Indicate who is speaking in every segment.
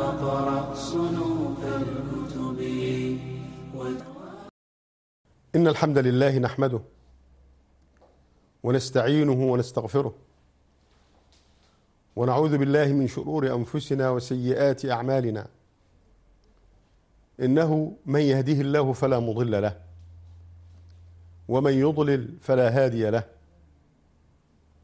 Speaker 1: وقرأ صنوف الكتب إن الحمد لله نحمده ونستعينه ونستغفره ونعوذ بالله من شرور أنفسنا وسيئات أعمالنا إنه من يهده الله فلا مضل له ومن يضلل فلا هادي له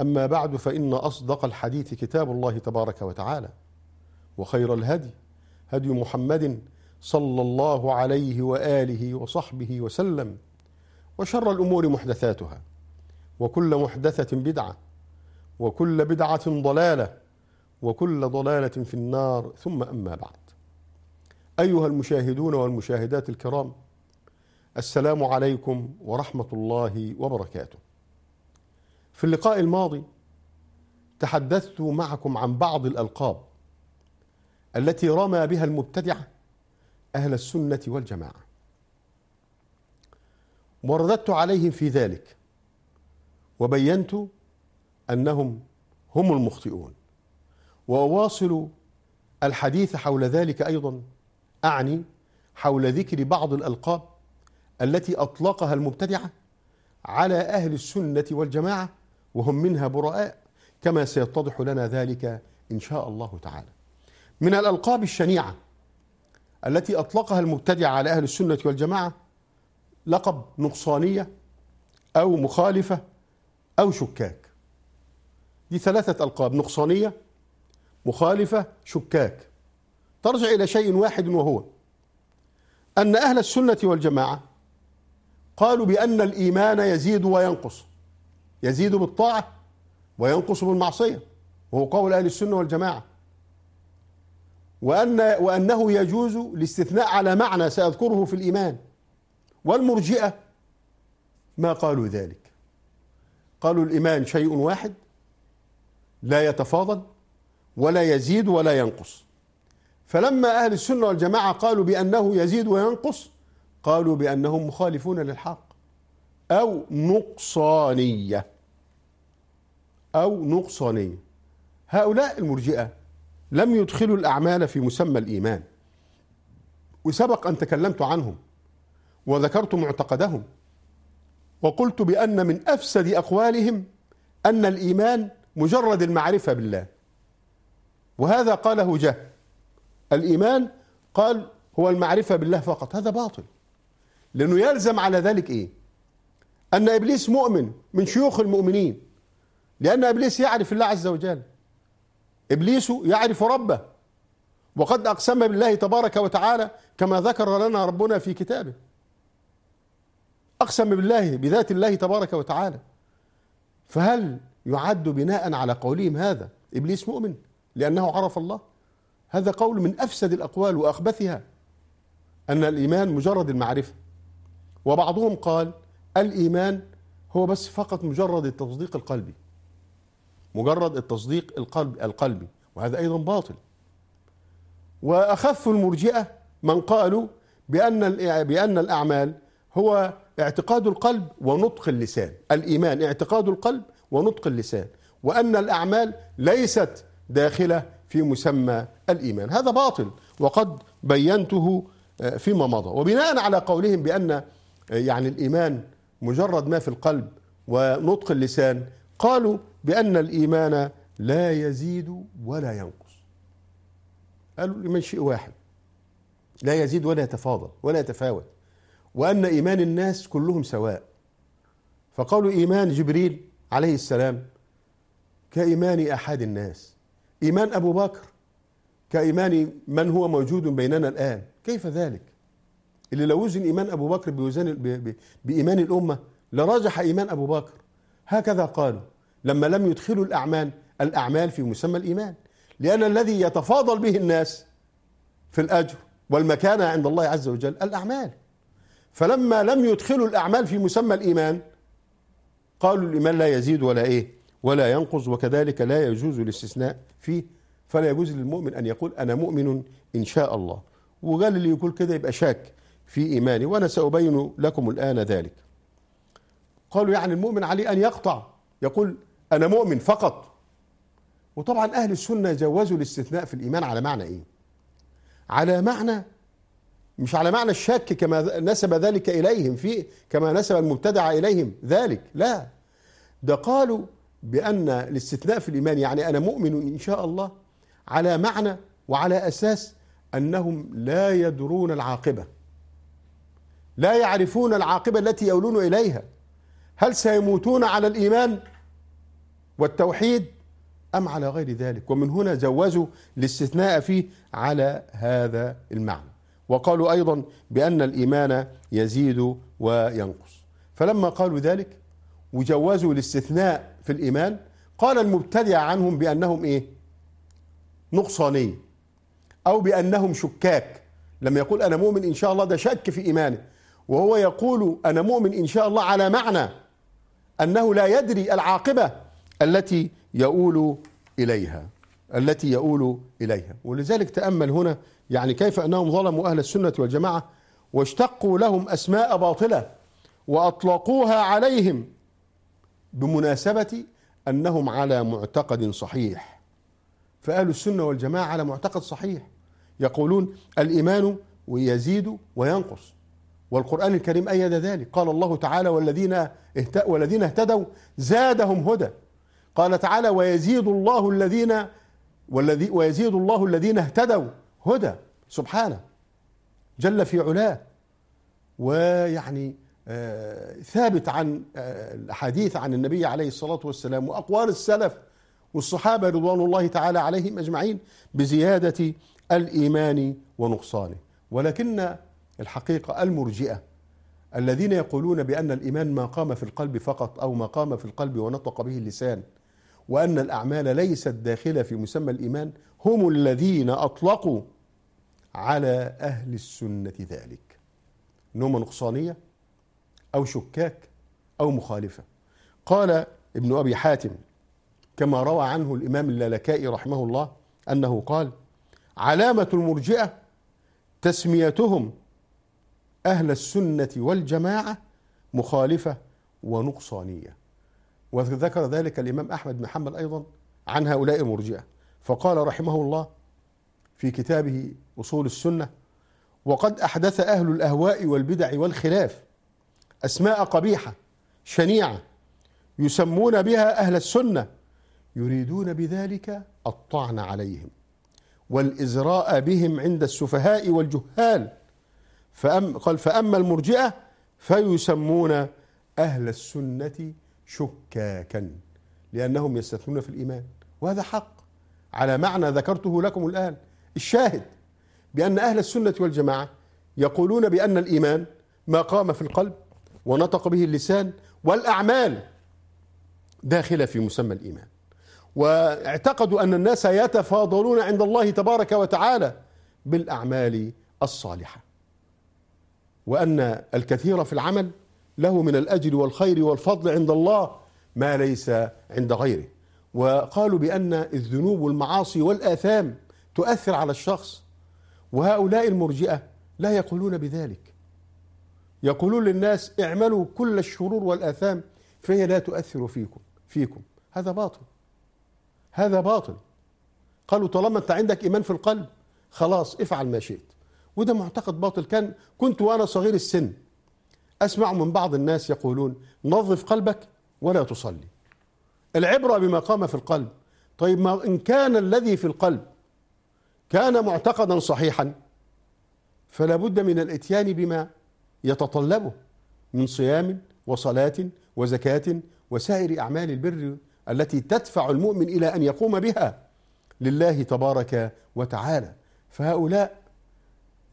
Speaker 1: أما بعد فإن أصدق الحديث كتاب الله تبارك وتعالى وخير الهدي هدي محمد صلى الله عليه وآله وصحبه وسلم وشر الأمور محدثاتها وكل محدثة بدعة وكل بدعة ضلالة وكل ضلالة في النار ثم أما بعد أيها المشاهدون والمشاهدات الكرام السلام عليكم ورحمة الله وبركاته في اللقاء الماضي تحدثت معكم عن بعض الألقاب التي رمى بها المبتدعة أهل السنة والجماعة ورددت عليهم في ذلك وبينت أنهم هم المخطئون وأواصل الحديث حول ذلك أيضا أعني حول ذكر بعض الألقاب التي أطلقها المبتدعة على أهل السنة والجماعة وهم منها براء كما سيتضح لنا ذلك إن شاء الله تعالى من الألقاب الشنيعة التي أطلقها المبتدع على أهل السنة والجماعة لقب نقصانية أو مخالفة أو شكاك دي ثلاثة ألقاب نقصانية مخالفة شكاك ترجع إلى شيء واحد وهو أن أهل السنة والجماعة قالوا بأن الإيمان يزيد وينقص يزيد بالطاعة وينقص بالمعصية وهو قول أهل السنة والجماعة وأن وأنه يجوز الاستثناء على معنى سأذكره في الإيمان والمرجئة ما قالوا ذلك قالوا الإيمان شيء واحد لا يتفاضل ولا يزيد ولا ينقص فلما أهل السنة والجماعة قالوا بأنه يزيد وينقص قالوا بأنهم مخالفون للحق أو نقصانيه أو نقصانية هؤلاء المرجئة لم يدخلوا الأعمال في مسمى الإيمان وسبق أن تكلمت عنهم وذكرت معتقدهم وقلت بأن من أفسد أقوالهم أن الإيمان مجرد المعرفة بالله وهذا قاله جهل الإيمان قال هو المعرفة بالله فقط هذا باطل لأنه يلزم على ذلك إيه أن إبليس مؤمن من شيوخ المؤمنين لأن إبليس يعرف الله عز وجل إبليس يعرف ربه وقد أقسم بالله تبارك وتعالى كما ذكر لنا ربنا في كتابه أقسم بالله بذات الله تبارك وتعالى فهل يعد بناء على قولهم هذا إبليس مؤمن لأنه عرف الله هذا قول من أفسد الأقوال وأخبثها أن الإيمان مجرد المعرفة وبعضهم قال الإيمان هو بس فقط مجرد التصديق القلبي مجرد التصديق القلب القلبي وهذا أيضا باطل وأخف المرجئة من قالوا بأن بأن الأعمال هو اعتقاد القلب ونطق اللسان الإيمان اعتقاد القلب ونطق اللسان وأن الأعمال ليست داخلة في مسمى الإيمان هذا باطل وقد بينته آه، فيما مضى وبناء على قولهم بأن آه، يعني الإيمان مجرد ما في القلب ونطق اللسان قالوا بأن الإيمان لا يزيد ولا ينقص قالوا الإيمان شيء واحد لا يزيد ولا يتفاضل ولا يتفاوت وأن إيمان الناس كلهم سواء فقالوا إيمان جبريل عليه السلام كإيمان أحد الناس إيمان أبو بكر كإيمان من هو موجود بيننا الآن كيف ذلك اللي لو وزن إيمان أبو بكر بوزن بإيمان الأمة لرجح إيمان أبو بكر هكذا قالوا لما لم يدخلوا الأعمال الأعمال في مسمى الإيمان لأن الذي يتفاضل به الناس في الأجر والمكانة عند الله عز وجل الأعمال فلما لم يدخلوا الأعمال في مسمى الإيمان قالوا الإيمان لا يزيد ولا إيه ولا ينقص وكذلك لا يجوز الاستثناء فيه فلا يجوز للمؤمن أن يقول أنا مؤمن إن شاء الله وقال اللي يقول كده يبقى شاك في إيماني وأنا سأبين لكم الآن ذلك قالوا يعني المؤمن عليه أن يقطع يقول أنا مؤمن فقط وطبعا أهل السنة جوزوا الاستثناء في الإيمان على معنى إيه على معنى مش على معنى الشك كما نسب ذلك إليهم في كما نسب المبتدع إليهم ذلك لا ده قالوا بأن الاستثناء في الإيمان يعني أنا مؤمن إن شاء الله على معنى وعلى أساس أنهم لا يدرون العاقبة لا يعرفون العاقبة التي يولون إليها هل سيموتون على الإيمان والتوحيد أم على غير ذلك ومن هنا جوزوا الاستثناء فيه على هذا المعنى وقالوا أيضا بأن الإيمان يزيد وينقص فلما قالوا ذلك وجوزوا الاستثناء في الإيمان قال المبتدع عنهم بأنهم إيه نقصاني أو بأنهم شكاك لما يقول أنا مؤمن إن شاء الله ده شك في إيمانه وهو يقول أنا مؤمن إن شاء الله على معنى أنه لا يدري العاقبة التي يؤول إليها التي يؤول إليها ولذلك تأمل هنا يعني كيف أنهم ظلموا أهل السنة والجماعة واشتقوا لهم أسماء باطلة وأطلقوها عليهم بمناسبة أنهم على معتقد صحيح فأهل السنة والجماعة على معتقد صحيح يقولون الإيمان يزيد وينقص والقرآن الكريم أيد ذلك قال الله تعالى والذين, والذين اهتدوا زادهم هدى قال تعالى ويزيد الله الذين والذي ويزيد الله الذين اهتدوا هدى سبحانه جل في علاه ويعني آه ثابت عن آه الحديث عن النبي عليه الصلاة والسلام وأقوال السلف والصحابة رضوان الله تعالى عليهم أجمعين بزيادة الإيمان ونقصانه ولكن الحقيقة المرجئة الذين يقولون بأن الإيمان ما قام في القلب فقط أو ما قام في القلب ونطق به اللسان وأن الأعمال ليست داخلة في مسمى الإيمان هم الذين أطلقوا على أهل السنة ذلك إنهم نقصانية أو شكاك أو مخالفة قال ابن أبي حاتم كما روى عنه الإمام اللالكائي رحمه الله أنه قال علامة المرجئة تسميتهم أهل السنة والجماعة مخالفة ونقصانية وذكر ذلك الإمام أحمد بن حنبل أيضا عن هؤلاء المرجئة فقال رحمه الله في كتابه أصول السنة وقد أحدث أهل الأهواء والبدع والخلاف أسماء قبيحة شنيعة يسمون بها أهل السنة يريدون بذلك الطعن عليهم والإزراء بهم عند السفهاء والجهال فأم قال فأما المرجئة فيسمون أهل السنة شكاكا لأنهم يستثنون في الإيمان وهذا حق على معنى ذكرته لكم الآن الشاهد بأن أهل السنة والجماعة يقولون بأن الإيمان ما قام في القلب ونطق به اللسان والأعمال داخلة في مسمى الإيمان واعتقدوا أن الناس يتفاضلون عند الله تبارك وتعالى بالأعمال الصالحة وأن الكثير في العمل له من الأجر والخير والفضل عند الله ما ليس عند غيره وقالوا بأن الذنوب والمعاصي والآثام تؤثر على الشخص وهؤلاء المرجئة لا يقولون بذلك يقولون للناس اعملوا كل الشرور والآثام فهي لا تؤثر فيكم فيكم هذا باطل هذا باطل قالوا طالما انت عندك ايمان في القلب خلاص افعل ما شئت وده معتقد باطل كان كنت وأنا صغير السن أسمع من بعض الناس يقولون نظف قلبك ولا تصلي العبرة بما قام في القلب طيب ما إن كان الذي في القلب كان معتقدا صحيحا فلا بد من الاتيان بما يتطلبه من صيام وصلاه وزكاه وسائر اعمال البر التي تدفع المؤمن الى ان يقوم بها لله تبارك وتعالى فهؤلاء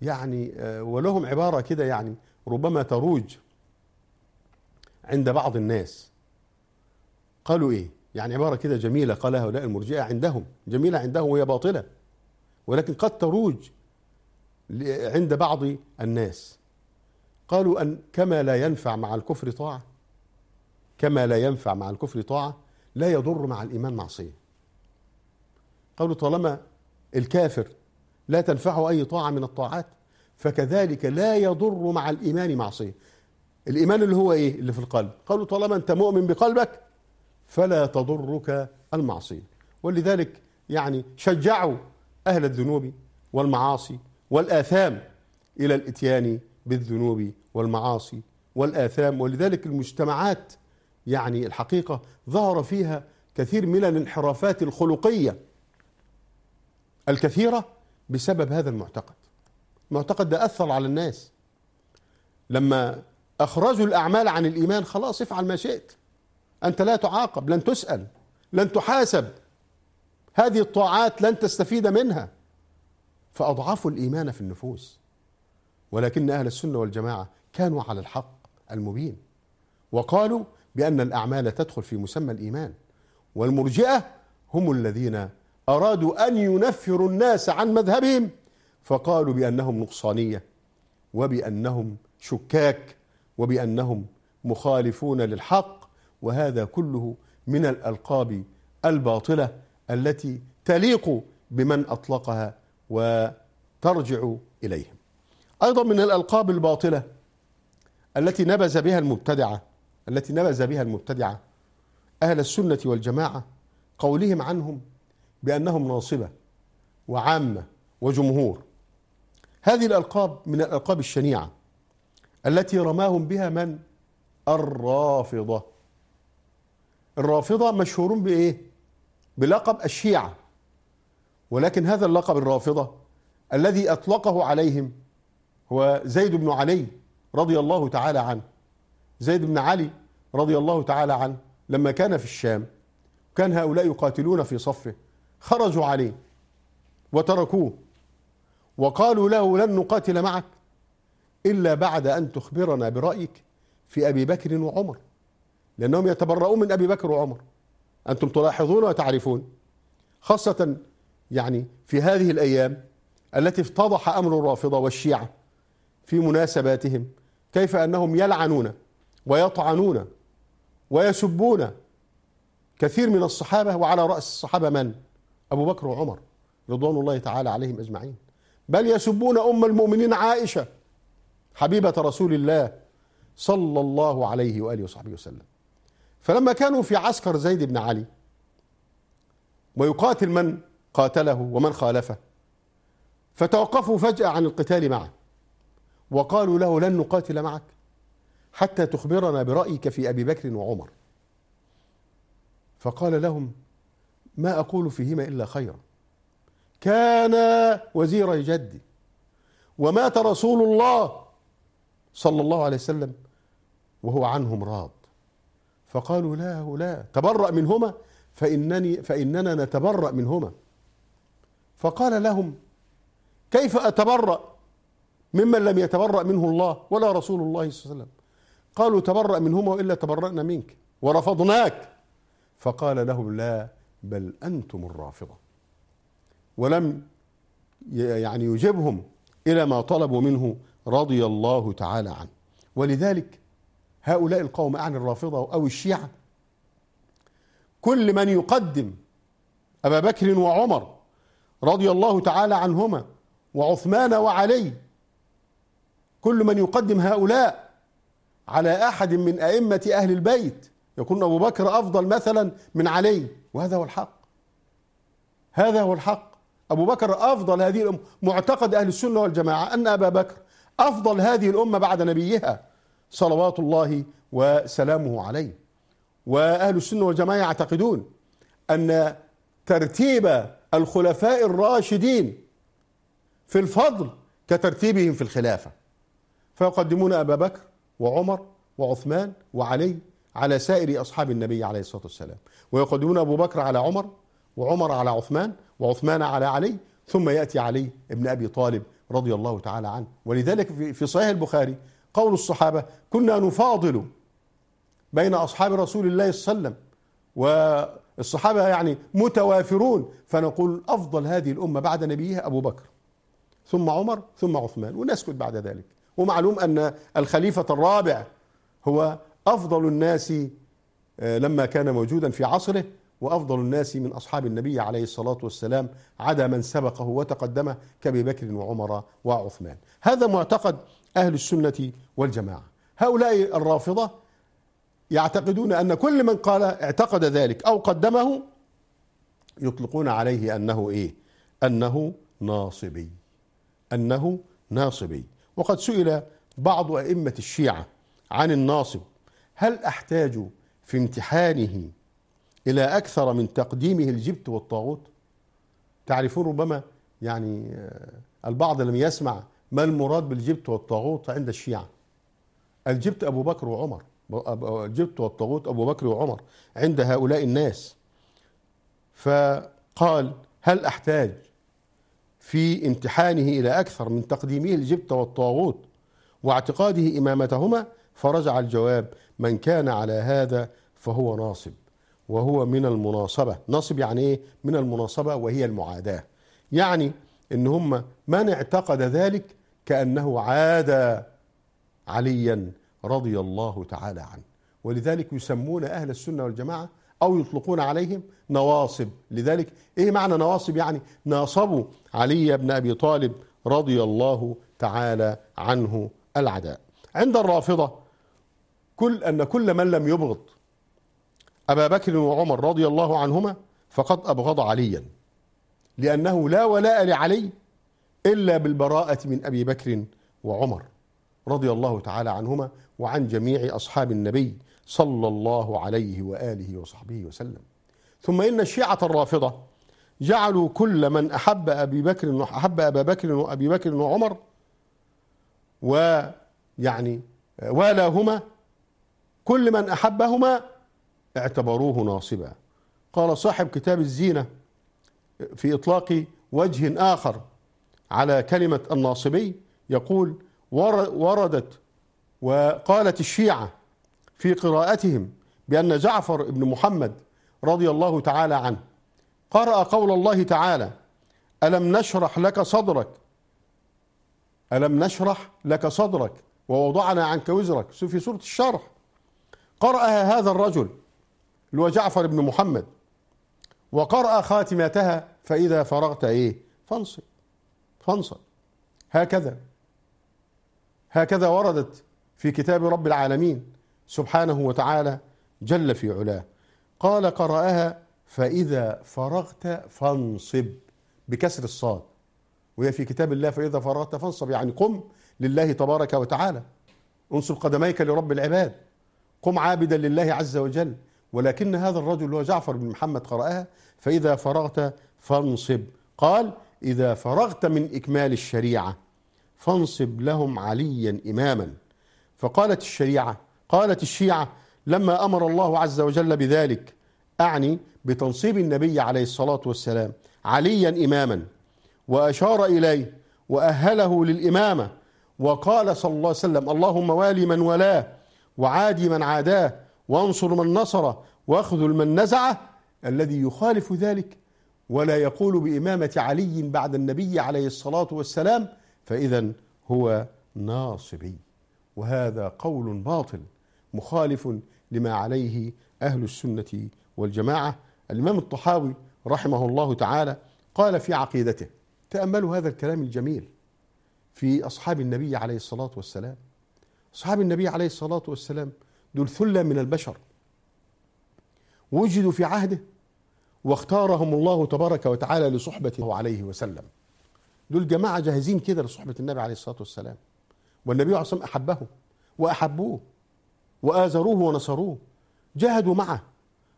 Speaker 1: يعني آه، ولهم عبارة كده يعني ربما تروج عند بعض الناس قالوا ايه يعني عبارة كده جميلة قالها هؤلاء المرجئة عندهم جميلة عندهم وهي باطلة ولكن قد تروج عند بعض الناس قالوا أن كما لا ينفع مع الكفر طاعة كما لا ينفع مع الكفر طاعة لا يضر مع الإيمان معصية قالوا طالما الكافر لا تنفعه أي طاعة من الطاعات فكذلك لا يضر مع الإيمان معصية الإيمان اللي هو إيه اللي في القلب قالوا طالما أنت مؤمن بقلبك فلا تضرك المعصية ولذلك يعني شجعوا أهل الذنوب والمعاصي والآثام إلى الإتيان بالذنوب والمعاصي والآثام ولذلك المجتمعات يعني الحقيقة ظهر فيها كثير من الانحرافات الخلقية الكثيرة بسبب هذا المعتقد المعتقد ده أثر على الناس لما أخرجوا الأعمال عن الإيمان خلاص افعل ما شئت أنت لا تعاقب لن تسأل لن تحاسب هذه الطاعات لن تستفيد منها فأضعفوا الإيمان في النفوس ولكن أهل السنة والجماعة كانوا على الحق المبين وقالوا بأن الأعمال تدخل في مسمى الإيمان والمرجئة هم الذين أرادوا أن ينفروا الناس عن مذهبهم فقالوا بأنهم نقصانية وبأنهم شكاك وبأنهم مخالفون للحق وهذا كله من الألقاب الباطلة التي تليق بمن أطلقها وترجع إليهم أيضا من الألقاب الباطلة التي نبز بها المبتدعة التي نبز بها المبتدعة أهل السنة والجماعة قولهم عنهم بأنهم ناصبة وعامة وجمهور هذه الألقاب من الألقاب الشنيعة التي رماهم بها من؟ الرافضة الرافضة مشهورون بإيه؟ بلقب الشيعة ولكن هذا اللقب الرافضة الذي أطلقه عليهم هو زيد بن علي رضي الله تعالى عنه زيد بن علي رضي الله تعالى عنه لما كان في الشام كان هؤلاء يقاتلون في صفه خرجوا عليه وتركوه وقالوا له لن نقاتل معك إلا بعد أن تخبرنا برأيك في أبي بكر وعمر لأنهم يتبرؤون من أبي بكر وعمر أنتم تلاحظون وتعرفون خاصة يعني في هذه الأيام التي افتضح أمر الرافضة والشيعة في مناسباتهم كيف أنهم يلعنون ويطعنون ويسبون كثير من الصحابة وعلى رأس الصحابة من؟ أبو بكر وعمر رضوان الله تعالى عليهم أجمعين بل يسبون أم المؤمنين عائشة حبيبة رسول الله صلى الله عليه وآله وصحبه وسلم فلما كانوا في عسكر زيد بن علي ويقاتل من قاتله ومن خالفه فتوقفوا فجأة عن القتال معه وقالوا له لن نقاتل معك حتى تخبرنا برأيك في أبي بكر وعمر فقال لهم ما أقول فيهما إلا خيرا كان وزير جدي ومات رسول الله صلى الله عليه وسلم وهو عنهم راض فقالوا لا لا تبرأ منهما فإنني فإننا نتبرأ منهما فقال لهم كيف أتبرأ ممن لم يتبرأ منه الله ولا رسول الله صلى الله عليه وسلم قالوا تبرأ منهما وإلا تبرأنا منك ورفضناك فقال لهم لا بل انتم الرافضه ولم يعني يجبهم الى ما طلبوا منه رضي الله تعالى عنه ولذلك هؤلاء القوم عن الرافضه او الشيعه كل من يقدم ابا بكر وعمر رضي الله تعالى عنهما وعثمان وعلي كل من يقدم هؤلاء على احد من ائمه اهل البيت يكون ابو بكر افضل مثلا من علي وهذا هو الحق هذا هو الحق أبو بكر أفضل هذه الأمة معتقد أهل السنة والجماعة أن أبا بكر أفضل هذه الأمة بعد نبيها صلوات الله وسلامه عليه وأهل السنة والجماعة يعتقدون أن ترتيب الخلفاء الراشدين في الفضل كترتيبهم في الخلافة فيقدمون أبا بكر وعمر وعثمان وعلي على سائر أصحاب النبي عليه الصلاة والسلام ويقدمون أبو بكر على عمر وعمر على عثمان وعثمان على علي ثم يأتي علي ابن أبي طالب رضي الله تعالى عنه ولذلك في صحيح البخاري قول الصحابة كنا نفاضل بين أصحاب رسول الله صلى الله عليه وسلم والصحابة يعني متوافرون فنقول أفضل هذه الأمة بعد نبيها أبو بكر ثم عمر ثم عثمان ونسكت بعد ذلك ومعلوم أن الخليفة الرابع هو أفضل الناس آه، لما كان موجودا في عصره وأفضل الناس من أصحاب النبي عليه الصلاة والسلام عدا من سبقه وتقدمه كأبي بكر وعمر وعثمان هذا معتقد أهل السنة والجماعة هؤلاء الرافضة يعتقدون أن كل من قال اعتقد ذلك أو قدمه يطلقون عليه أنه إيه أنه ناصبي أنه ناصبي وقد سئل بعض أئمة الشيعة عن الناصب هل أحتاج في امتحانه إلى أكثر من تقديمه الجبت والطاغوت تعرفون ربما يعني آه، البعض لم يسمع ما المراد بالجبت والطاغوت عند الشيعة الجبت أبو بكر وعمر الجبت والطاغوت أبو بكر وعمر عند هؤلاء الناس فقال هل أحتاج في امتحانه إلى أكثر من تقديمه الجبت والطاغوت واعتقاده إمامتهما فرجع الجواب من كان على هذا فهو ناصب وهو من المناصبة ناصب يعني إيه؟ من المناصبة وهي المعاداة يعني إن هم من اعتقد ذلك كأنه عاد عليا رضي الله تعالى عنه ولذلك يسمون أهل السنة والجماعة أو يطلقون عليهم نواصب لذلك إيه معنى نواصب يعني ناصبوا علي بن أبي طالب رضي الله تعالى عنه العداء عند الرافضة كل أن كل من لم يبغض أبا بكر وعمر رضي الله عنهما فقد أبغض عليا لأنه لا ولاء لعلي إلا بالبراءة من أبي بكر وعمر رضي الله تعالى عنهما وعن جميع أصحاب النبي صلى الله عليه وآله وصحبه وسلم ثم إن الشيعة الرافضة جعلوا كل من أحب أبي بكر أحب أبا بكر وأبي بكر وعمر ويعني والاهما كل من أحبهما اعتبروه ناصبا قال صاحب كتاب الزينة في إطلاق وجه آخر على كلمة الناصبي يقول وردت وقالت الشيعة في قراءتهم بأن جعفر بن محمد رضي الله تعالى عنه قرأ قول الله تعالى ألم نشرح لك صدرك ألم نشرح لك صدرك ووضعنا عنك وزرك في سورة الشرح قرأها هذا الرجل اللي هو جعفر بن محمد وقرأ خاتمتها فإذا فرغت إيه فانصب فانصب هكذا هكذا وردت في كتاب رب العالمين سبحانه وتعالى جل في علاه قال قرأها فإذا فرغت فانصب بكسر الصاد وهي في كتاب الله فإذا فرغت فانصب يعني قم لله تبارك وتعالى انصب قدميك لرب العباد قم عابدا لله عز وجل ولكن هذا الرجل هو جعفر بن محمد قرأها فإذا فرغت فانصب قال إذا فرغت من إكمال الشريعة فانصب لهم عليا إماما فقالت الشريعة قالت الشيعة لما أمر الله عز وجل بذلك أعني بتنصيب النبي عليه الصلاة والسلام عليا إماما وأشار إليه وأهله للإمامة وقال صلى الله عليه وسلم اللهم والي من ولاه وعادي من عاداه وانصر من نصره واخذل من نزعه الذي يخالف ذلك ولا يقول بإمامة علي بعد النبي عليه الصلاة والسلام فإذا هو ناصبي وهذا قول باطل مخالف لما عليه أهل السنة والجماعة الإمام الطحاوي رحمه الله تعالى قال في عقيدته تأملوا هذا الكلام الجميل في أصحاب النبي عليه الصلاة والسلام صحاب النبي عليه الصلاة والسلام دول ثلة من البشر وجدوا في عهده واختارهم الله تبارك وتعالى لصحبته عليه وسلم دول جماعة جاهزين كده لصحبة النبي عليه الصلاة والسلام والنبي عليه الصلاة والسلام أحبهم وأحبوه وآزروه ونصروه جاهدوا معه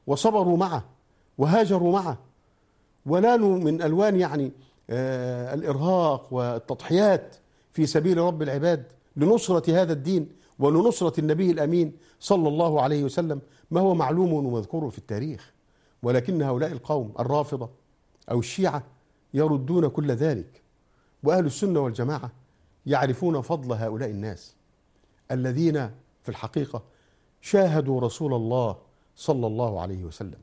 Speaker 1: وصبروا معه وهاجروا معه ونالوا من ألوان يعني آه الإرهاق والتضحيات في سبيل رب العباد لنصرة هذا الدين ولنصرة النبي الأمين صلى الله عليه وسلم ما هو معلوم ومذكور في التاريخ ولكن هؤلاء القوم الرافضة أو الشيعة يردون كل ذلك وأهل السنة والجماعة يعرفون فضل هؤلاء الناس الذين في الحقيقة شاهدوا رسول الله صلى الله عليه وسلم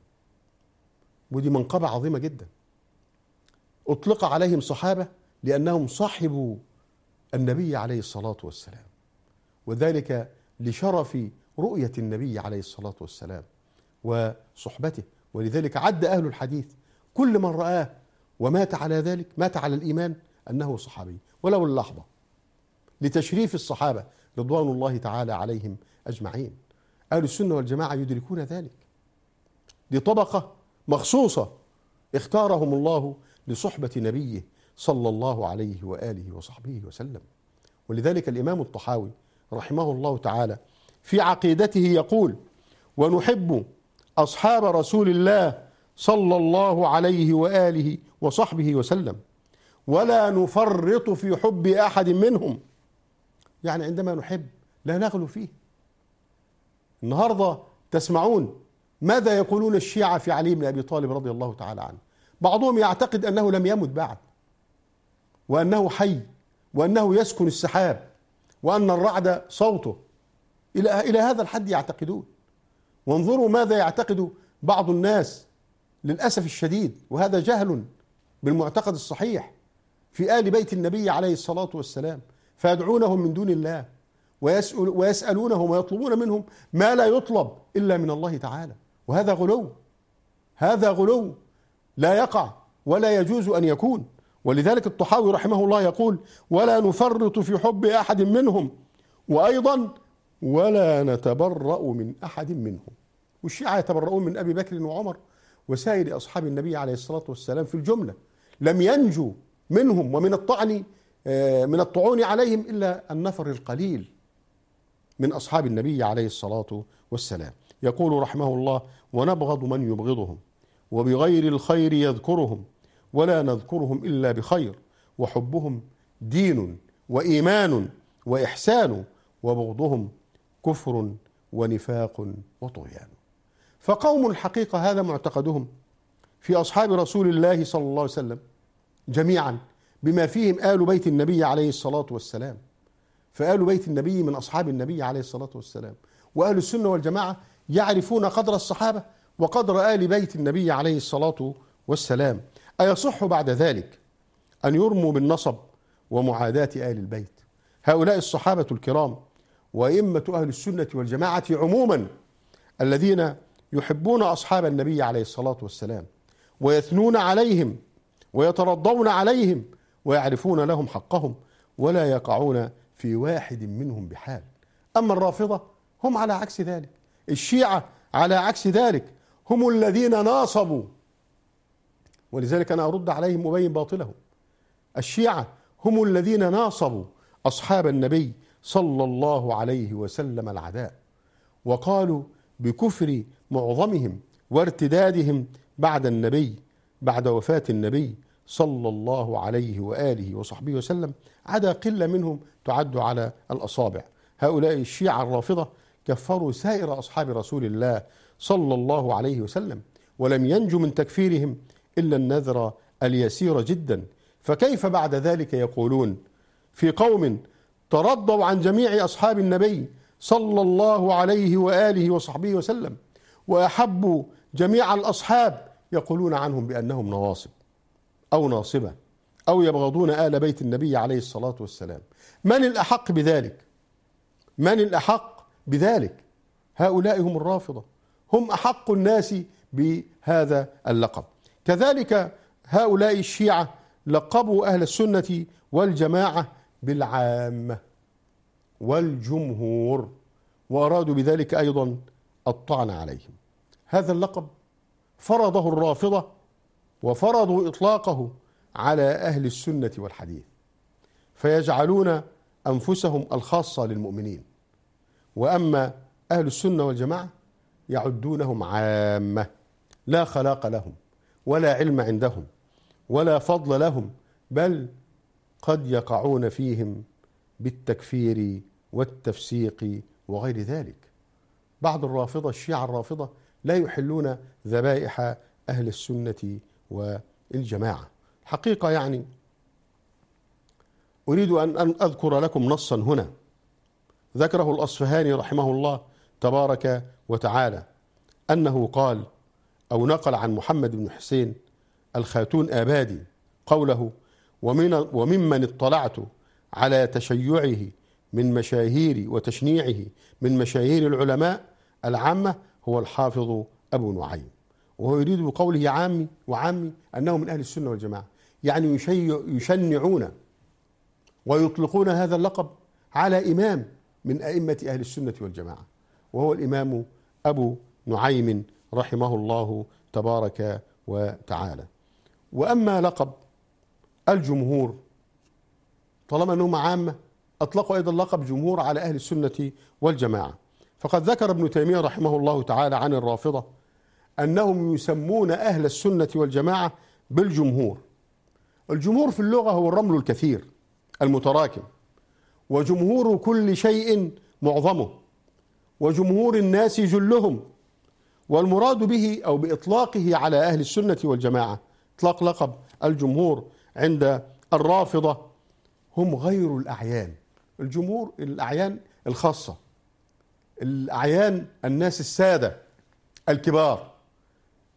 Speaker 1: ودي منقبة عظيمة جدا أطلق عليهم صحابة لأنهم صاحبوا النبي عليه الصلاة والسلام وذلك لشرف رؤية النبي عليه الصلاة والسلام وصحبته ولذلك عد أهل الحديث كل من رآه ومات على ذلك مات على الإيمان أنه صحابي ولو اللحظة لتشريف الصحابة رضوان الله تعالى عليهم أجمعين أهل السنة والجماعة يدركون ذلك دي طبقة مخصوصة اختارهم الله لصحبة نبيه صلى الله عليه واله وصحبه وسلم ولذلك الامام الطحاوي رحمه الله تعالى في عقيدته يقول ونحب اصحاب رسول الله صلى الله عليه واله وصحبه وسلم ولا نفرط في حب احد منهم يعني عندما نحب لا نغلو فيه النهارده تسمعون ماذا يقولون الشيعه في علي بن ابي طالب رضي الله تعالى عنه بعضهم يعتقد انه لم يمت بعد وأنه حي وأنه يسكن السحاب وأن الرعد صوته إلى إلى هذا الحد يعتقدون وانظروا ماذا يعتقد بعض الناس للأسف الشديد وهذا جهل بالمعتقد الصحيح في آل بيت النبي عليه الصلاة والسلام فيدعونهم من دون الله ويسأل ويسألونهم ويطلبون منهم ما لا يطلب إلا من الله تعالى وهذا غلو هذا غلو لا يقع ولا يجوز أن يكون ولذلك الطحاوي رحمه الله يقول ولا نفرط في حب احد منهم وايضا ولا نتبرأ من احد منهم والشيعة يتبرؤون من ابي بكر وعمر وسائر اصحاب النبي عليه الصلاه والسلام في الجمله لم ينجو منهم ومن الطعن آه، من الطعون عليهم الا النفر القليل من اصحاب النبي عليه الصلاه والسلام يقول رحمه الله ونبغض من يبغضهم وبغير الخير يذكرهم ولا نذكرهم إلا بخير وحبهم دين وإيمان وإحسان وبغضهم كفر ونفاق وطغيان فقوم الحقيقة هذا معتقدهم في أصحاب رسول الله صلى الله عليه وسلم جميعا بما فيهم آل بيت النبي عليه الصلاة والسلام فآل بيت النبي من أصحاب النبي عليه الصلاة والسلام وأهل السنة والجماعة يعرفون قدر الصحابة وقدر آل بيت النبي عليه الصلاة والسلام أيصح بعد ذلك أن يرموا بالنصب ومعاداة آل البيت هؤلاء الصحابة الكرام وأئمة أهل السنة والجماعة عموما الذين يحبون أصحاب النبي عليه الصلاة والسلام ويثنون عليهم ويترضون عليهم ويعرفون لهم حقهم ولا يقعون في واحد منهم بحال أما الرافضة هم على عكس ذلك الشيعة على عكس ذلك هم الذين ناصبوا ولذلك أنا أرد عليهم مبين باطلهم الشيعة هم الذين ناصبوا أصحاب النبي صلى الله عليه وسلم العداء وقالوا بكفر معظمهم وارتدادهم بعد النبي بعد وفاة النبي صلى الله عليه وآله وصحبه وسلم عدا قلة منهم تعد على الأصابع هؤلاء الشيعة الرافضة كفروا سائر أصحاب رسول الله صلى الله عليه وسلم ولم ينجو من تكفيرهم إلا النذر اليسير جدا فكيف بعد ذلك يقولون في قوم ترضوا عن جميع أصحاب النبي صلى الله عليه وآله وصحبه وسلم وأحبوا جميع الأصحاب يقولون عنهم بأنهم نواصب أو ناصبة أو يبغضون آل بيت النبي عليه الصلاة والسلام من الأحق بذلك من الأحق بذلك هؤلاء هم الرافضة هم أحق الناس بهذا اللقب كذلك هؤلاء الشيعة لقبوا أهل السنة والجماعة بالعامة والجمهور وأرادوا بذلك أيضا الطعن عليهم هذا اللقب فرضه الرافضة وفرضوا إطلاقه على أهل السنة والحديث فيجعلون أنفسهم الخاصة للمؤمنين وأما أهل السنة والجماعة يعدونهم عامة لا خلاق لهم ولا علم عندهم ولا فضل لهم بل قد يقعون فيهم بالتكفير والتفسيق وغير ذلك بعض الرافضة الشيعة الرافضة لا يحلون ذبائح أهل السنة والجماعة حقيقة يعني أريد أن أذكر لكم نصا هنا ذكره الأصفهاني رحمه الله تبارك وتعالى أنه قال أو نقل عن محمد بن حسين الخاتون آبادي قوله ومن وممن اطلعت على تشيعه من مشاهير وتشنيعه من مشاهير العلماء العامة هو الحافظ أبو نعيم وهو يريد بقوله عامي وعامي أنه من أهل السنة والجماعة يعني يشيع يشنعون ويطلقون هذا اللقب على إمام من أئمة أهل السنة والجماعة وهو الإمام أبو نعيم رحمه الله تبارك وتعالى وأما لقب الجمهور طالما أنهم عامة أطلقوا أيضا لقب جمهور على أهل السنة والجماعة فقد ذكر ابن تيمية رحمه الله تعالى عن الرافضة أنهم يسمون أهل السنة والجماعة بالجمهور الجمهور في اللغة هو الرمل الكثير المتراكم وجمهور كل شيء معظمه وجمهور الناس جلهم والمراد به أو بإطلاقه على أهل السنة والجماعة إطلاق لقب الجمهور عند الرافضة هم غير الأعيان الجمهور الأعيان الخاصة الأعيان الناس السادة الكبار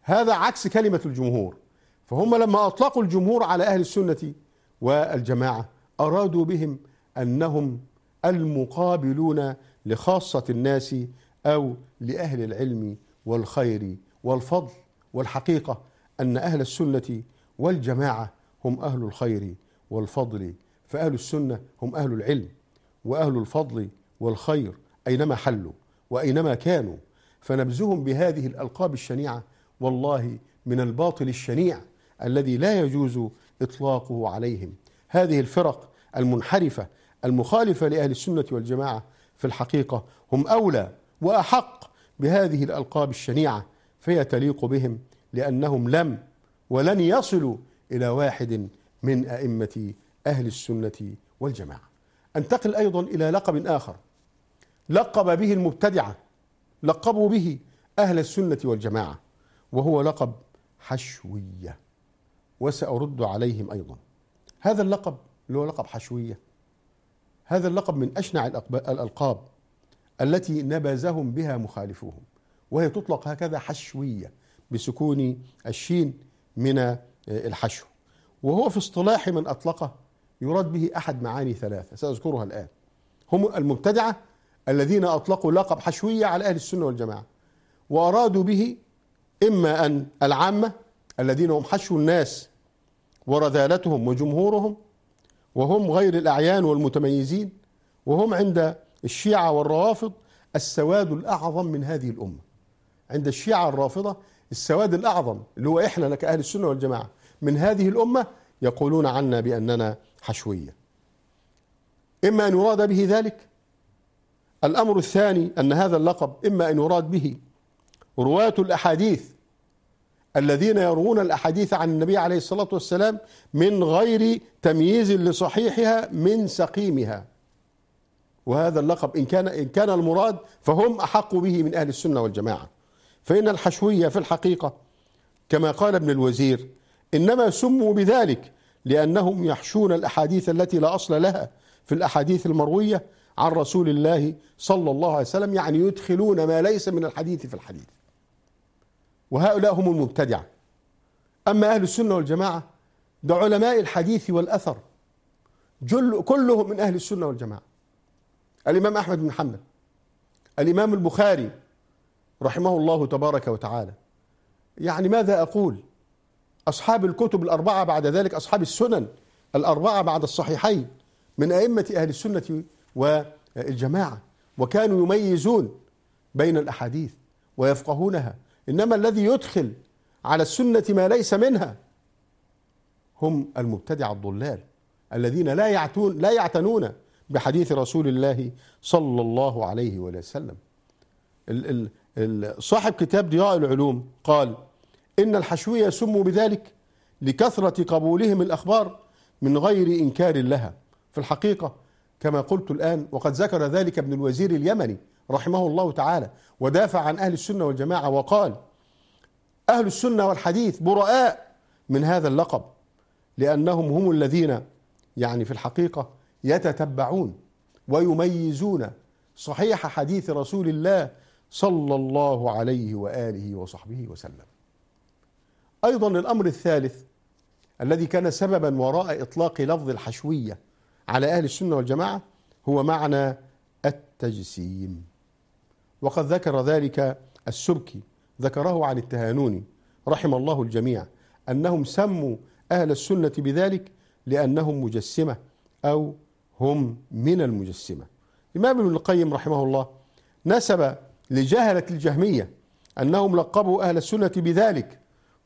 Speaker 1: هذا عكس كلمة الجمهور فهم لما أطلقوا الجمهور على أهل السنة والجماعة أرادوا بهم أنهم المقابلون لخاصة الناس أو لأهل العلم والخير والفضل والحقيقة أن أهل السنة والجماعة هم أهل الخير والفضل فأهل السنة هم أهل العلم وأهل الفضل والخير أينما حلوا وأينما كانوا فنبذهم بهذه الألقاب الشنيعة والله من الباطل الشنيع الذي لا يجوز إطلاقه عليهم هذه الفرق المنحرفة المخالفة لأهل السنة والجماعة في الحقيقة هم أولى وأحق بهذه الألقاب الشنيعة فهي تليق بهم لأنهم لم ولن يصلوا إلى واحد من أئمة أهل السنة والجماعة أنتقل أيضا إلى لقب آخر لقب به المبتدعة لقبوا به أهل السنة والجماعة وهو لقب حشوية وسأرد عليهم أيضا هذا اللقب اللي هو لقب حشوية هذا اللقب من أشنع الألقاب التي نبذهم بها مخالفوهم وهي تطلق هكذا حشوية بسكون الشين من الحشو وهو في اصطلاح من أطلقه يراد به أحد معاني ثلاثة سأذكرها الآن هم المبتدعة الذين أطلقوا لقب حشوية على أهل السنة والجماعة وأرادوا به إما أن العامة الذين هم حشو الناس ورذالتهم وجمهورهم وهم غير الأعيان والمتميزين وهم عند الشيعة والروافض السواد الأعظم من هذه الأمة عند الشيعة الرافضة السواد الأعظم اللي هو إحنا كأهل السنة والجماعة من هذه الأمة يقولون عنا بأننا حشوية إما أن يراد به ذلك الأمر الثاني أن هذا اللقب إما أن يراد به رواة الأحاديث الذين يروون الأحاديث عن النبي عليه الصلاة والسلام من غير تمييز لصحيحها من سقيمها وهذا اللقب إن كان إن كان المراد فهم أحق به من أهل السنة والجماعة فإن الحشوية في الحقيقة كما قال ابن الوزير إنما سموا بذلك لأنهم يحشون الأحاديث التي لا أصل لها في الأحاديث المروية عن رسول الله صلى الله عليه وسلم يعني يدخلون ما ليس من الحديث في الحديث وهؤلاء هم المبتدعة أما أهل السنة والجماعة ده علماء الحديث والأثر جل كلهم من أهل السنة والجماعة الإمام أحمد بن حنبل الإمام البخاري رحمه الله تبارك وتعالى يعني ماذا أقول أصحاب الكتب الأربعة بعد ذلك أصحاب السنن الأربعة بعد الصحيحين من أئمة أهل السنة والجماعة وكانوا يميزون بين الأحاديث ويفقهونها إنما الذي يدخل على السنة ما ليس منها هم المبتدع الضلال الذين لا يعتون لا يعتنون بحديث رسول الله صلى الله عليه وسلم صاحب كتاب ضياء العلوم قال إن الحشوية سموا بذلك لكثرة قبولهم الأخبار من غير إنكار لها في الحقيقة كما قلت الآن وقد ذكر ذلك ابن الوزير اليمني رحمه الله تعالى ودافع عن أهل السنة والجماعة وقال أهل السنة والحديث براء من هذا اللقب لأنهم هم الذين يعني في الحقيقة يتتبعون ويميزون صحيح حديث رسول الله صلى الله عليه واله وصحبه وسلم. ايضا الامر الثالث الذي كان سببا وراء اطلاق لفظ الحشويه على اهل السنه والجماعه هو معنى التجسيم. وقد ذكر ذلك السبكي ذكره عن التهانوني رحم الله الجميع انهم سموا اهل السنه بذلك لانهم مجسمه او هم من المجسمة الإمام ابن القيم رحمه الله نسب لجهلة الجهمية أنهم لقبوا أهل السنة بذلك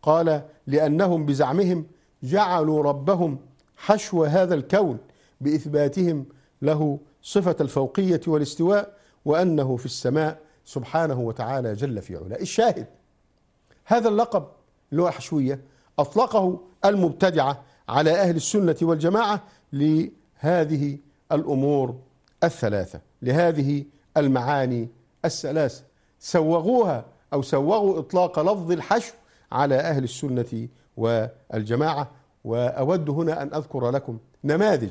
Speaker 1: قال لأنهم بزعمهم جعلوا ربهم حشو هذا الكون بإثباتهم له صفة الفوقية والاستواء وأنه في السماء سبحانه وتعالى جل في علاه الشاهد هذا اللقب اللي هو حشوية أطلقه المبتدعة على أهل السنة والجماعة هذه الامور الثلاثه لهذه المعاني الثلاثه سوغوها او سوغوا اطلاق لفظ الحشو على اهل السنه والجماعه واود هنا ان اذكر لكم نماذج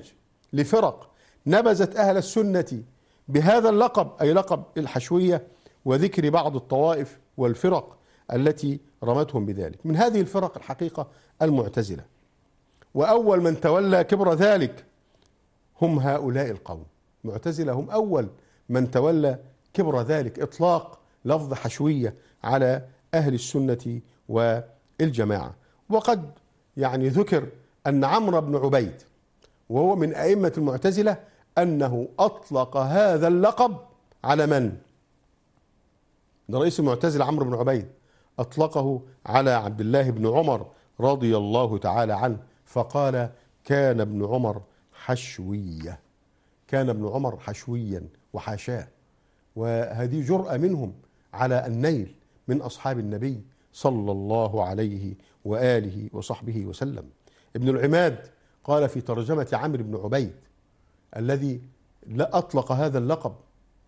Speaker 1: لفرق نبذت اهل السنه بهذا اللقب اي لقب الحشويه وذكر بعض الطوائف والفرق التي رمتهم بذلك من هذه الفرق الحقيقه المعتزله واول من تولى كبر ذلك هم هؤلاء القوم المعتزلة هم أول من تولى كبر ذلك إطلاق لفظ حشوية على أهل السنة والجماعة وقد يعني ذكر أن عمرو بن عبيد وهو من أئمة المعتزلة أنه أطلق هذا اللقب على من؟ ده رئيس المعتزلة عمرو بن عبيد أطلقه على عبد الله بن عمر رضي الله تعالى عنه فقال كان ابن عمر حشوية كان ابن عمر حشويا وحاشاه وهذه جرأة منهم على النيل من أصحاب النبي صلى الله عليه وآله وصحبه وسلم ابن العماد قال في ترجمة عمرو بن عبيد الذي لا أطلق هذا اللقب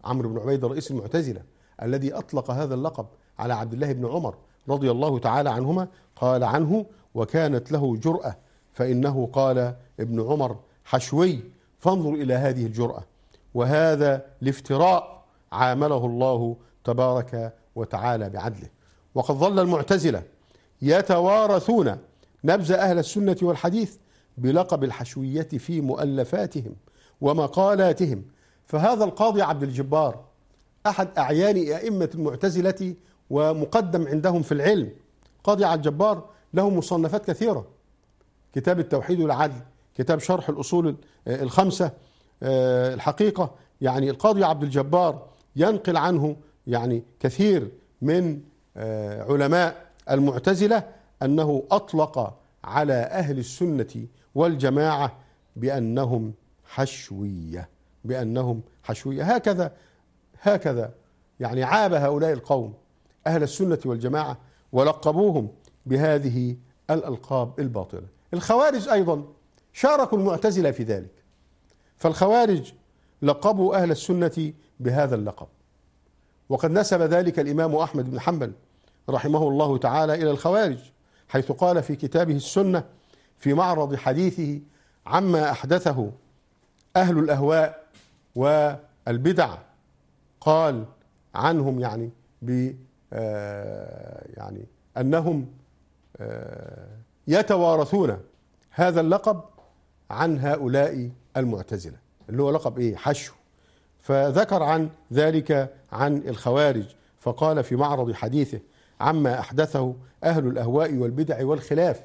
Speaker 1: عمرو بن عبيد رئيس المعتزلة الذي أطلق هذا اللقب على عبد الله بن عمر رضي الله تعالى عنهما قال عنه وكانت له جرأة فإنه قال ابن عمر حشوي فانظر إلى هذه الجرأة وهذا الافتراء عامله الله تبارك وتعالى بعدله وقد ظل المعتزلة يتوارثون نبذ أهل السنة والحديث بلقب الحشوية في مؤلفاتهم ومقالاتهم فهذا القاضي عبد الجبار أحد أعيان أئمة المعتزلة ومقدم عندهم في العلم قاضي عبد الجبار له مصنفات كثيرة كتاب التوحيد والعدل كتاب شرح الأصول آه، الخمسة آه، الحقيقة يعني القاضي عبد الجبار ينقل عنه يعني كثير من آه، علماء المعتزلة أنه أطلق على أهل السنة والجماعة بأنهم حشوية بأنهم حشوية هكذا هكذا يعني عاب هؤلاء القوم أهل السنة والجماعة ولقبوهم بهذه الألقاب الباطلة الخوارج أيضا شاركوا المعتزلة في ذلك فالخوارج لقبوا أهل السنة بهذا اللقب وقد نسب ذلك الإمام أحمد بن حنبل رحمه الله تعالى إلى الخوارج حيث قال في كتابه السنة في معرض حديثه عما أحدثه أهل الأهواء والبدع قال عنهم يعني ب آه، يعني أنهم آه، يتوارثون هذا اللقب عن هؤلاء المعتزلة اللي هو لقب إيه حشو فذكر عن ذلك عن الخوارج فقال في معرض حديثه عما أحدثه أهل الأهواء والبدع والخلاف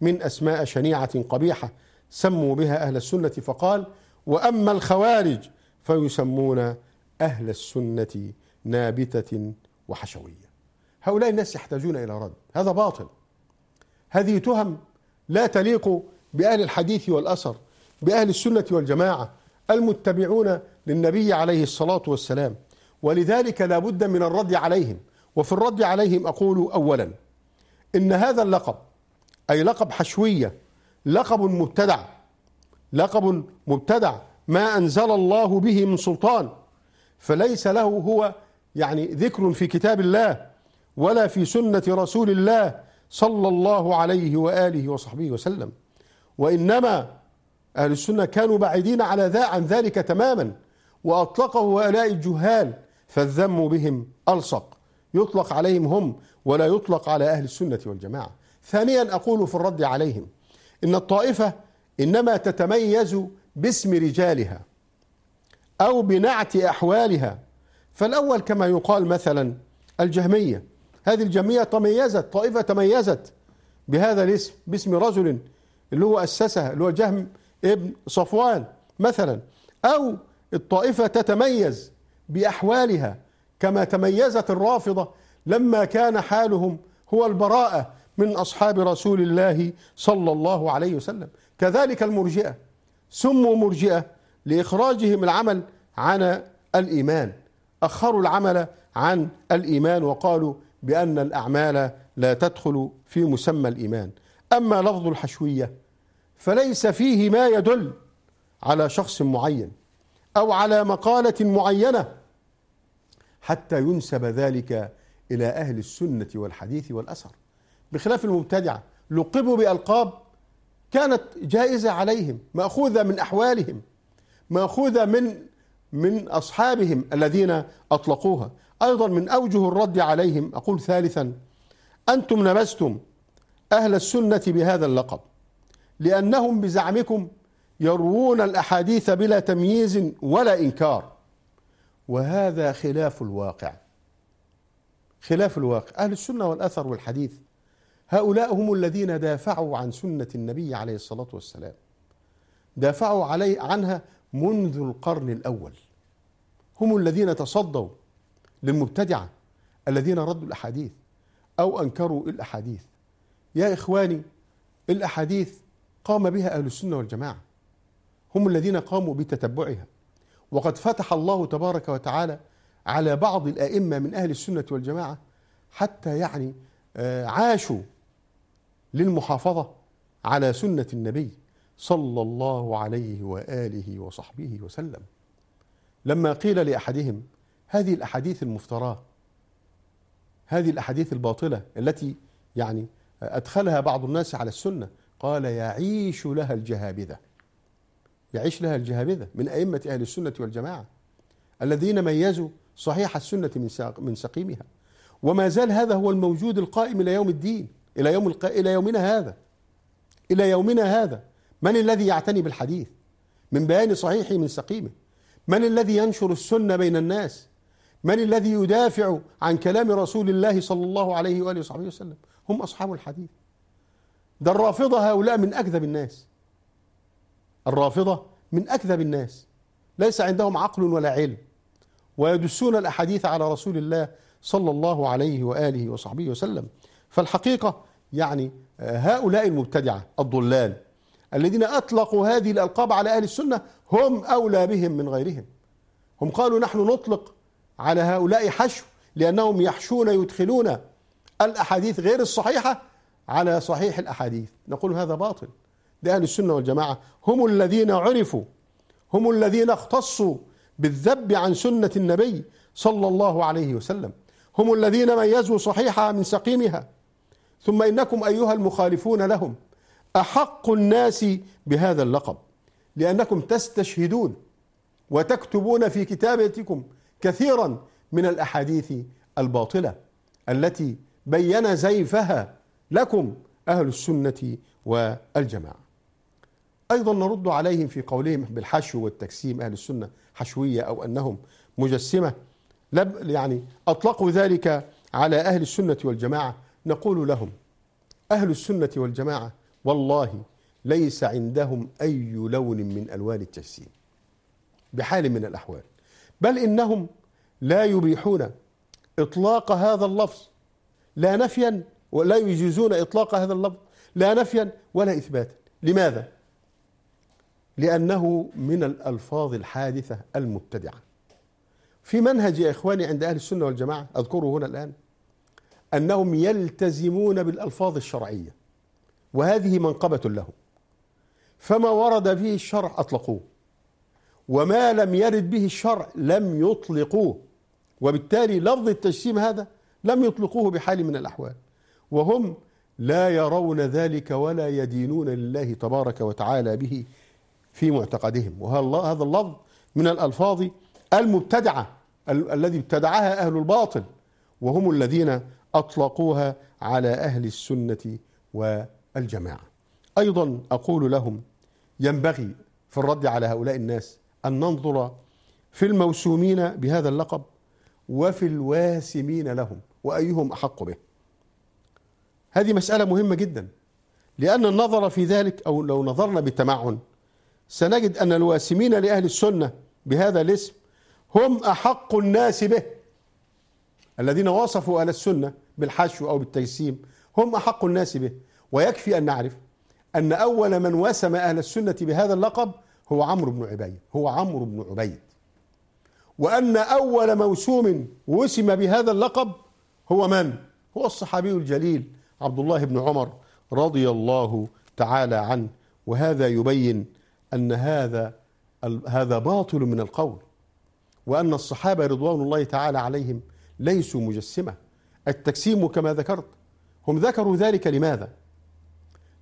Speaker 1: من أسماء شنيعة قبيحة سموا بها أهل السنة فقال وأما الخوارج فيسمون أهل السنة نابتة وحشوية هؤلاء الناس يحتاجون إلى رد هذا باطل هذه تهم لا تليق بأهل الحديث والأثر بأهل السنة والجماعة المتبعون للنبي عليه الصلاة والسلام ولذلك لا بد من الرد عليهم وفي الرد عليهم أقول أولا إن هذا اللقب أي لقب حشوية لقب مبتدع لقب مبتدع ما أنزل الله به من سلطان فليس له هو يعني ذكر في كتاب الله ولا في سنة رسول الله صلى الله عليه وآله وصحبه وسلم وإنما أهل السنة كانوا بعيدين على ذا عن ذلك تماما وأطلقه هؤلاء الجهال فالذم بهم ألصق يطلق عليهم هم ولا يطلق على أهل السنة والجماعة ثانيا أقول في الرد عليهم إن الطائفة إنما تتميز باسم رجالها أو بنعت أحوالها فالأول كما يقال مثلا الجهمية هذه الجهمية تميزت طائفة تميزت بهذا الاسم باسم رجل اللي هو أسسها اللي هو جهم ابن صفوان مثلا أو الطائفة تتميز بأحوالها كما تميزت الرافضة لما كان حالهم هو البراءة من أصحاب رسول الله صلى الله عليه وسلم كذلك المرجئة سموا مرجئة لإخراجهم العمل عن الإيمان أخروا العمل عن الإيمان وقالوا بأن الأعمال لا تدخل في مسمى الإيمان أما لفظ الحشوية فليس فيه ما يدل على شخص معين أو على مقالة معينة حتى ينسب ذلك إلى أهل السنة والحديث والأثر بخلاف المبتدعة لقبوا بألقاب كانت جائزة عليهم مأخوذة من أحوالهم مأخوذة من من أصحابهم الذين أطلقوها أيضا من أوجه الرد عليهم أقول ثالثا أنتم نبستم أهل السنة بهذا اللقب لأنهم بزعمكم يروون الأحاديث بلا تمييز ولا إنكار وهذا خلاف الواقع خلاف الواقع أهل السنة والأثر والحديث هؤلاء هم الذين دافعوا عن سنة النبي عليه الصلاة والسلام دافعوا علي عنها منذ القرن الأول هم الذين تصدوا للمبتدعة الذين ردوا الأحاديث أو أنكروا الأحاديث يا إخواني الأحاديث قام بها أهل السنة والجماعة هم الذين قاموا بتتبعها وقد فتح الله تبارك وتعالى على بعض الأئمة من أهل السنة والجماعة حتى يعني آه، عاشوا للمحافظة على سنة النبي صلى الله عليه وآله وصحبه وسلم لما قيل لأحدهم هذه الأحاديث المفتراة هذه الأحاديث الباطلة التي يعني أدخلها بعض الناس على السنة قال يعيش لها الجهابذة يعيش لها الجهابذة من أئمة أهل السنة والجماعة الذين ميزوا صحيح السنة من من سقيمها وما زال هذا هو الموجود القائم إلى يوم الدين إلى يوم الق... إلى يومنا هذا إلى يومنا هذا من الذي يعتني بالحديث من بيان صحيحه من سقيمه من الذي ينشر السنة بين الناس من الذي يدافع عن كلام رسول الله صلى الله عليه وآله وصحبه وسلم هم أصحاب الحديث ده الرافضة هؤلاء من أكذب الناس الرافضة من أكذب الناس ليس عندهم عقل ولا علم ويدسون الأحاديث على رسول الله صلى الله عليه وآله وصحبه وسلم فالحقيقة يعني هؤلاء المبتدعة الضلال الذين أطلقوا هذه الألقاب على أهل السنة هم أولى بهم من غيرهم هم قالوا نحن نطلق على هؤلاء حشو لأنهم يحشون يدخلون الأحاديث غير الصحيحة على صحيح الأحاديث نقول هذا باطل ده أهل السنة والجماعة هم الذين عرفوا هم الذين اختصوا بالذب عن سنة النبي صلى الله عليه وسلم هم الذين ميزوا صحيحها من سقيمها ثم إنكم أيها المخالفون لهم أحق الناس بهذا اللقب لأنكم تستشهدون وتكتبون في كتابتكم كثيرا من الأحاديث الباطلة التي بين زيفها لكم أهل السنة والجماعة أيضا نرد عليهم في قولهم بالحشو والتجسيم أهل السنة حشوية أو أنهم مجسمة يعني أطلقوا ذلك على أهل السنة والجماعة نقول لهم أهل السنة والجماعة والله ليس عندهم أي لون من ألوان التجسيم بحال من الأحوال بل إنهم لا يبيحون إطلاق هذا اللفظ لا نفيا ولا يجيزون إطلاق هذا اللفظ لا نفيا ولا إثباتا لماذا؟ لأنه من الألفاظ الحادثة المبتدعة في منهج يا إخواني عند أهل السنة والجماعة أذكره هنا الآن أنهم يلتزمون بالألفاظ الشرعية وهذه منقبة لهم فما ورد به الشرع أطلقوه وما لم يرد به الشرع لم يطلقوه وبالتالي لفظ التجسيم هذا لم يطلقوه بحال من الأحوال وهم لا يرون ذلك ولا يدينون لله تبارك وتعالى به في معتقدهم وهذا اللفظ من الألفاظ المبتدعة الذي ابتدعها أهل الباطل وهم الذين أطلقوها على أهل السنة والجماعة أيضا أقول لهم ينبغي في الرد على هؤلاء الناس أن ننظر في الموسومين بهذا اللقب وفي الواسمين لهم وأيهم أحق به هذه مسألة مهمة جدا لأن النظر في ذلك أو لو نظرنا بتمعن سنجد أن الواسمين لأهل السنة بهذا الاسم هم أحق الناس به الذين وصفوا أهل السنة بالحشو أو بالتجسيم هم أحق الناس به ويكفي أن نعرف أن أول من وسم أهل السنة بهذا اللقب هو عمرو بن عبيد هو عمرو بن عبيد وأن أول موسوم وسم بهذا اللقب هو من؟ هو الصحابي الجليل عبد الله بن عمر رضي الله تعالى عنه وهذا يبين أن هذا هذا باطل من القول وأن الصحابة رضوان الله تعالى عليهم ليسوا مجسمة التجسيم كما ذكرت هم ذكروا ذلك لماذا؟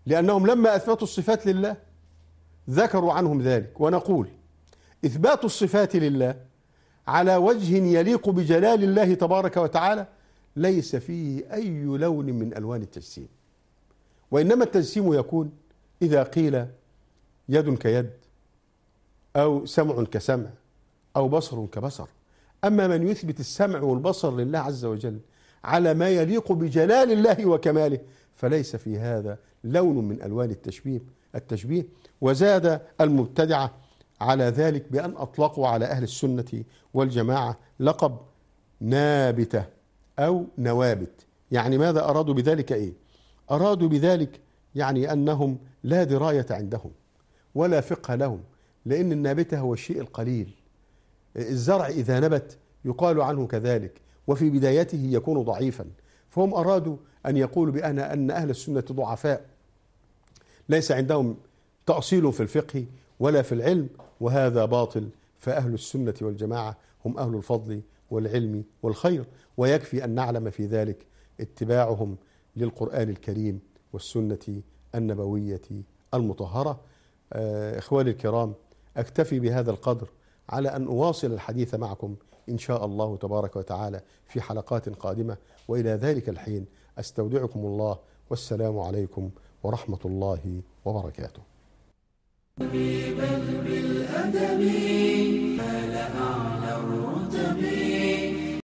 Speaker 1: لأنهم لما أثبتوا الصفات لله ذكروا عنهم ذلك ونقول إثبات الصفات لله على وجه يليق بجلال الله تبارك وتعالى ليس فيه أي لون من ألوان التجسيم وإنما التجسيم يكون إذا قيل يد كيد أو سمع كسمع أو بصر كبصر أما من يثبت السمع والبصر لله عز وجل على ما يليق بجلال الله وكماله فليس في هذا لون من ألوان التشبيه التشبيه وزاد المبتدعة على ذلك بأن أطلقوا على أهل السنة والجماعة لقب نابته أو نوابت يعني ماذا أرادوا بذلك إيه أرادوا بذلك يعني أنهم لا دراية عندهم ولا فقه لهم لأن النابتة هو الشيء القليل الزرع إذا نبت يقال عنه كذلك وفي بدايته يكون ضعيفا فهم أرادوا أن يقولوا بأن أن أهل السنة ضعفاء ليس عندهم تأصيل في الفقه ولا في العلم وهذا باطل فأهل السنة والجماعة هم أهل الفضل والعلم والخير ويكفي أن نعلم في ذلك اتباعهم للقرآن الكريم والسنة النبوية المطهرة آه، إخواني الكرام أكتفي بهذا القدر على أن أواصل الحديث معكم إن شاء الله تبارك وتعالى في حلقات قادمة وإلى ذلك الحين أستودعكم الله والسلام عليكم ورحمة الله وبركاته بقلب الأدب